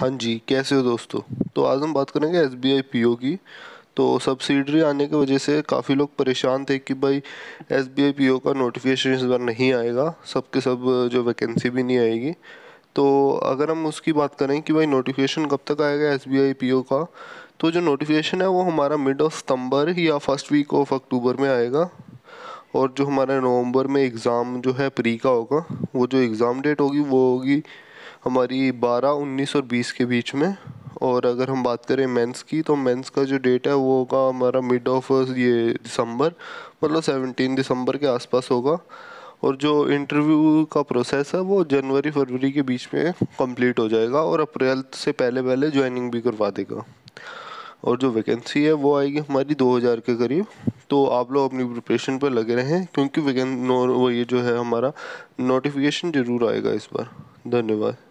हाँ जी कैसे हो दोस्तों तो आज हम बात करेंगे S B I P O की तो सब्सिडरी आने की वजह से काफ़ी लोग परेशान थे कि भाई S B I P O का नोटिफिकेशन इस बार नहीं आएगा सबके सब जो वैकेंसी भी नहीं आएगी तो अगर हम उसकी बात करें कि भाई नोटिफिकेशन कब तक आएगा S B I P O का तो जो नोटिफिकेशन है वो हमारा मिड ऑफ सितंबर या फर्स्ट वीक ऑफ अक्टूबर में आएगा और जो हमारा नवंबर में एग्ज़ाम जो है प्री का होगा वो जो एग्ज़ाम डेट होगी वो होगी हमारी बारह उन्नीस और बीस के बीच में और अगर हम बात करें मेंस की तो मेंस का जो डेट है वो होगा हमारा मिड ऑफ ये दिसंबर मतलब सेवनटीन दिसंबर के आसपास होगा और जो इंटरव्यू का प्रोसेस है वो जनवरी फरवरी के बीच में कंप्लीट हो जाएगा और अप्रैल से पहले पहले ज्वाइनिंग भी करवा देगा और जो वैकेंसी है वो आएगी हमारी 2000 के करीब तो आप लोग अपनी प्रिपरेशन पर लगे रहें क्योंकि वैकें वो ये जो है हमारा नोटिफिकेशन ज़रूर आएगा इस बार धन्यवाद